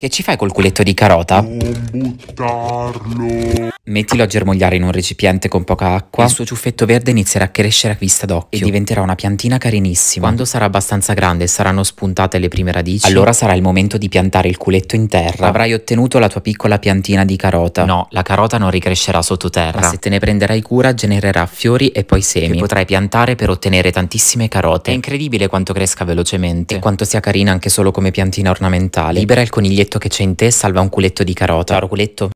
Che ci fai col culetto di carota? Non buttarlo! Mettilo a germogliare in un recipiente con poca acqua. Il suo ciuffetto verde inizierà a crescere a vista d'occhio e diventerà una piantina carinissima. Quando sarà abbastanza grande e saranno spuntate le prime radici, allora sarà il momento di piantare il culetto in terra. Avrai ottenuto la tua piccola piantina di carota. No, la carota non ricrescerà sottoterra. se te ne prenderai cura, genererà fiori e poi semi. Che potrai piantare per ottenere tantissime carote. È incredibile quanto cresca velocemente e quanto sia carina anche solo come piantina ornamentale. Libera il coniglietto culetto che c'è in te salva un culetto di carota. Caro culetto,